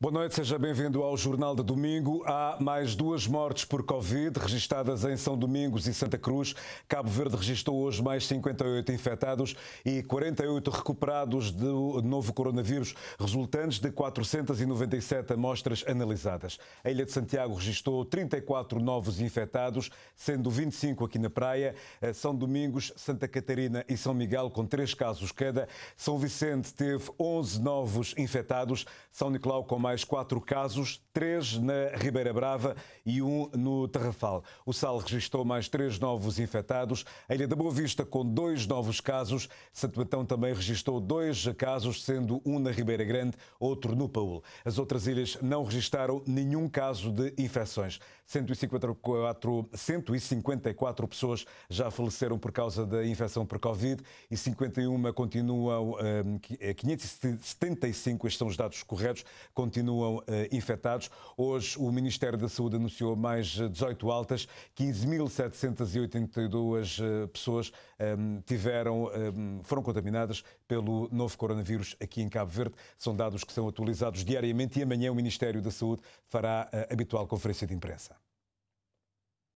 Boa noite, seja bem-vindo ao Jornal de Domingo. Há mais duas mortes por Covid registadas em São Domingos e Santa Cruz. Cabo Verde registrou hoje mais 58 infectados e 48 recuperados do novo coronavírus, resultantes de 497 amostras analisadas. A Ilha de Santiago registrou 34 novos infectados, sendo 25 aqui na praia. São Domingos, Santa Catarina e São Miguel com três casos cada. São Vicente teve 11 novos infectados. São Nicolau com mais mais quatro casos, três na Ribeira Brava e um no Terrafal. O Sal registrou mais três novos infectados, a Ilha da Boa Vista com dois novos casos, Santo Antão também registrou dois casos, sendo um na Ribeira Grande, outro no Paul. As outras ilhas não registaram nenhum caso de infecções. 154, 154 pessoas já faleceram por causa da infecção por Covid e 51 continuam, 575, eh, eh, estes são os dados corretos, continuam continuam eh, infectados. Hoje, o Ministério da Saúde anunciou mais 18 eh, altas, 15.782 eh, pessoas ehm, tiveram, ehm, foram contaminadas pelo novo coronavírus aqui em Cabo Verde. São dados que são atualizados diariamente e amanhã o Ministério da Saúde fará a habitual conferência de imprensa.